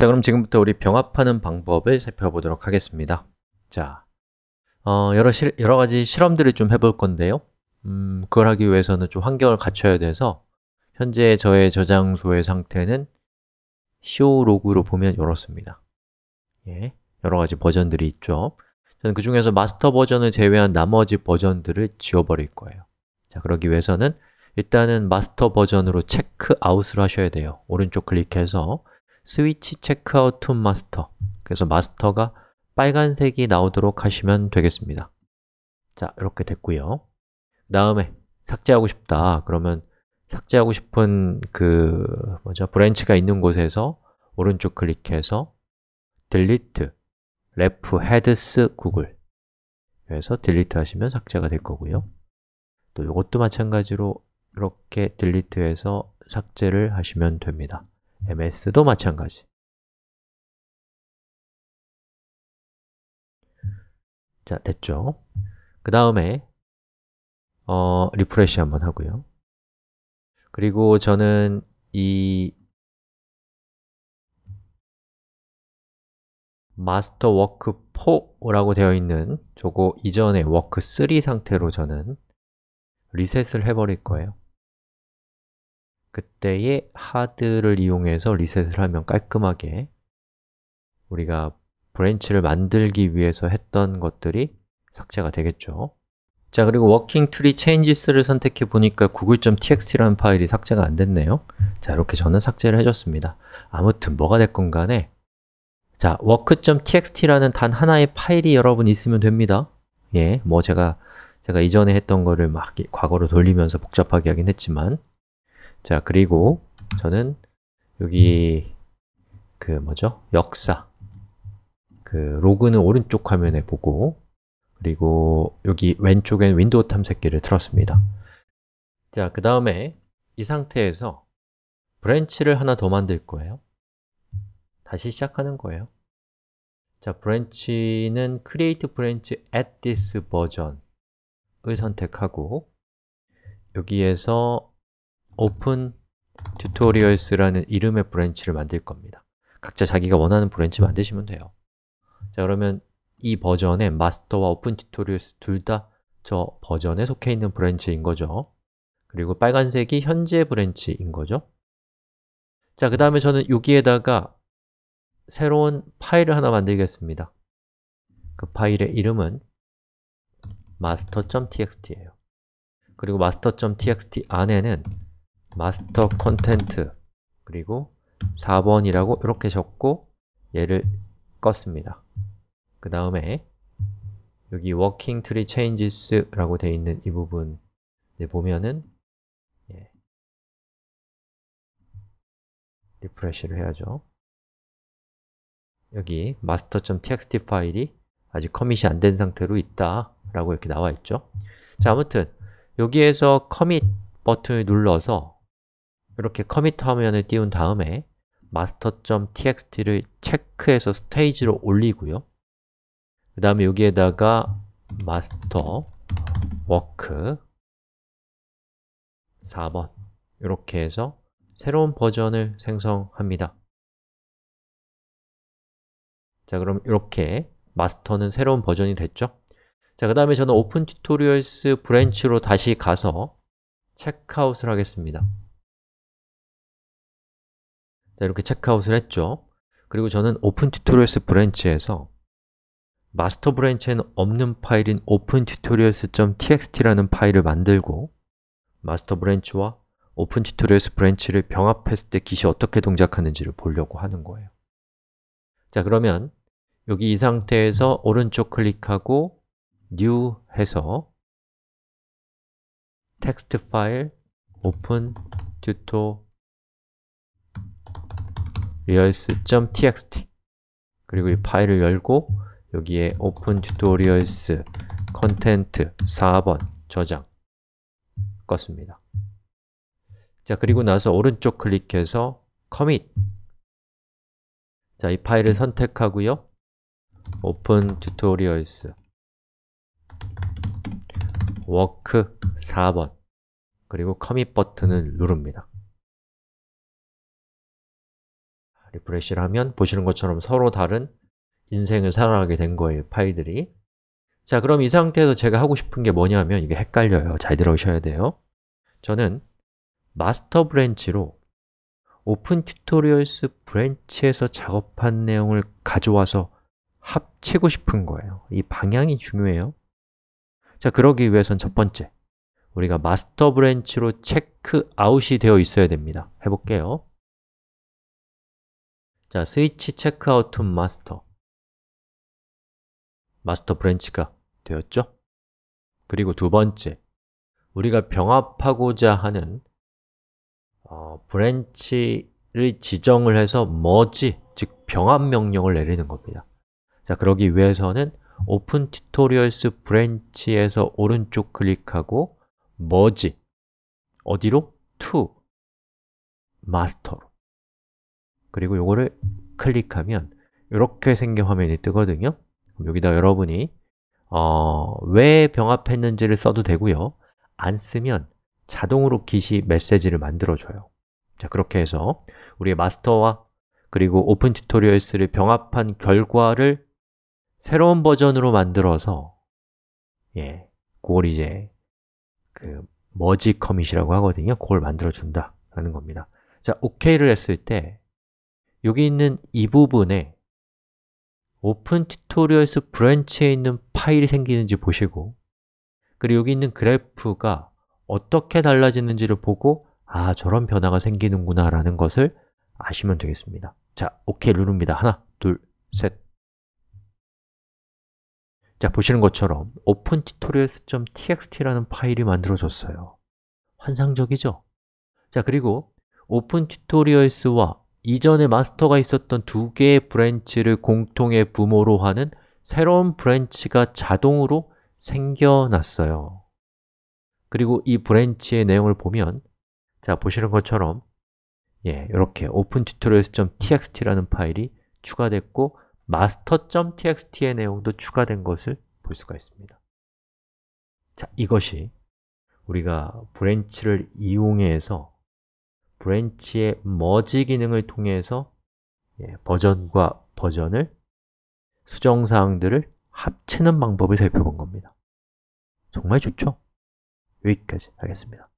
자, 그럼 지금부터 우리 병합하는 방법을 살펴보도록 하겠습니다 자, 어, 여러, 시, 여러 가지 실험들을 좀 해볼 건데요 음, 그걸 하기 위해서는 좀 환경을 갖춰야 돼서 현재 저의 저장소의 상태는 show 로그로 보면 이렇습니다 예, 여러 가지 버전들이 있죠 저는 그 중에서 마스터 버전을 제외한 나머지 버전들을 지워버릴 거예요 자, 그러기 위해서는 일단은 마스터 버전으로 체크아웃을 하셔야 돼요 오른쪽 클릭해서 스위치 체크아웃 툰 마스터 그래서 마스터가 빨간색이 나오도록 하시면 되겠습니다 자, 이렇게 됐고요 다음에 삭제하고 싶다 그러면 삭제하고 싶은 그 뭐죠? 브랜치가 있는 곳에서 오른쪽 클릭해서 delete ref heads google 그래서 delete 하시면 삭제가 될 거고요 또 이것도 마찬가지로 이렇게 delete해서 삭제를 하시면 됩니다 MS도 마찬가지. 자, 됐죠? 그 다음에 어, 리프레시 한번 하고요. 그리고 저는 이 마스터 워크 4라고 되어 있는 저거 이전의 워크 3 상태로 저는 리셋을 해버릴 거예요. 그때의 하드를 이용해서 리셋을 하면 깔끔하게 우리가 브랜치를 만들기 위해서 했던 것들이 삭제가 되겠죠 자, 그리고 워킹 트리 체인지스를 선택해 보니까 구글.txt라는 파일이 삭제가 안 됐네요 자, 이렇게 저는 삭제를 해줬습니다 아무튼 뭐가 됐건 간에 자, work.txt라는 단 하나의 파일이 여러분 있으면 됩니다 예, 뭐 제가 제가 이전에 했던 거를 막 과거로 돌리면서 복잡하게 하긴 했지만 자, 그리고 저는 여기 그 뭐죠? 역사 그 로그는 오른쪽 화면에 보고 그리고 여기 왼쪽엔 윈도우 탐색기를 들었습니다 자, 그 다음에 이 상태에서 브랜치를 하나 더 만들 거예요 다시 시작하는 거예요 자, 브랜치는 create branch at this 버전을 선택하고 여기에서 open tutorials라는 이름의 브랜치를 만들 겁니다 각자 자기가 원하는 브랜치 만드시면 돼요 자 그러면 이 버전의 마스터와 오픈 튜토리얼스 둘 다 저 버전에 속해 있는 브랜치인 거죠 그리고 빨간색이 현재 브랜치인 거죠 자 그 다음에 저는 여기에다가 새로운 파일을 하나 만들겠습니다 그 파일의 이름은 master.txt예요 그리고 master.txt 안에는 마스터 컨텐트 그리고 4번이라고 이렇게 적고 얘를 껐습니다. 그 다음에 여기 working tree changes라고 되어 있는 이 부분 보면은 예. 리프레쉬를 해야죠. 여기 master.txt 파일이 아직 커밋이 안 된 상태로 있다라고 이렇게 나와 있죠. 자, 아무튼 여기에서 커밋 버튼을 눌러서 이렇게 커밋 화면을 띄운 다음에 master.txt를 체크해서 스테이지로 올리고요 그 다음에 여기에다가 master work 4번 이렇게 해서 새로운 버전을 생성합니다 자 그럼 이렇게 마스터는 새로운 버전이 됐죠? 자, 그 다음에 저는 open t u 오픈 튜토리얼스 브랜치로 다시 가서 체크아웃을 하겠습니다. 자, 이렇게 체크아웃을 했죠 그리고 저는 o p e n t u 오픈 튜토리얼스 브랜치에서 마스터 브랜치에는 없는 파일인 open tutorials.txt라는 파일을 만들고 마스터 브랜치와 open tutorials 브랜치를 병합했을 때 깃이 어떻게 동작하는지를 보려고 하는 거예요 자, 그러면 여기 이 상태에서 오른쪽 클릭하고 new 해서 텍스트 파일 open tutorials reals.txt 그리고 이 파일을 열고 여기에 open tutorials content 4번 저장 껐습니다. 자, 그리고 나서 오른쪽 클릭해서 commit 자, 이 파일을 선택하고요. open tutorials work 4번 그리고 commit 버튼을 누릅니다. 리프레쉬를 하면 보시는 것처럼 서로 다른 인생을 살아가게 된 거예요, 파일들이 자, 그럼 이 상태에서 제가 하고 싶은 게 뭐냐면 이게 헷갈려요, 잘들어오셔야 돼요 저는 마스터 브랜치로 오픈 튜토리얼스 브랜치에서 작업한 내용을 가져와서 합치고 싶은 거예요 이 방향이 중요해요 자, 그러기 위해선 첫 번째 우리가 마스터 브랜치로 체크아웃이 되어 있어야 됩니다 해볼게요 자, 스위치 체크아웃 툰 마스터 마스터 브랜치가 되었죠? 그리고 두 번째, 우리가 병합하고자 하는 어, 브랜치를 지정을 해서 머지, 즉 병합 명령을 내리는 겁니다 자, 그러기 위해서는 오픈 튜토리얼스 브랜치에서 오른쪽 클릭하고 머지 어디로? to 마스터로 그리고 요거를 클릭하면 이렇게 생긴 화면이 뜨거든요 여기다 여러분이 어, 왜 병합했는지를 써도 되고요 안 쓰면 자동으로 기시 메시지를 만들어줘요 자 그렇게 해서 우리의 마스터와 그리고 오픈 튜토리얼스를 병합한 결과를 새로운 버전으로 만들어서 예, 그걸 이제 그 머지 커밋이라고 하거든요 그걸 만들어준다 라는 겁니다 자, OK를 했을 때 여기 있는 이 부분에 오픈 튜토리얼스 브랜치에 있는 파일이 생기는지 보시고 그리고 여기 있는 그래프가 어떻게 달라지는지를 보고 아, 저런 변화가 생기는구나 라는 것을 아시면 되겠습니다 자, OK 누릅니다 하나, 둘, 셋 자, 보시는 것처럼 open tutorials.txt라는 파일이 만들어졌어요 환상적이죠? 자, 그리고 open tutorials와 이전에 마스터가 있었던 두 개의 브랜치를 공통의 부모로 하는 새로운 브랜치가 자동으로 생겨났어요. 그리고 이 브랜치의 내용을 보면 자, 보시는 것처럼 예, 이렇게 opentutorials.txt라는 파일이 추가됐고 master.txt의 내용도 추가된 것을 볼 수가 있습니다. 자, 이것이 우리가 브랜치를 이용해서 브랜치의 머지 기능을 통해서 예, 버전과 버전을 수정사항들을 합치는 방법을 살펴본 겁니다. 정말 좋죠? 여기까지 하겠습니다.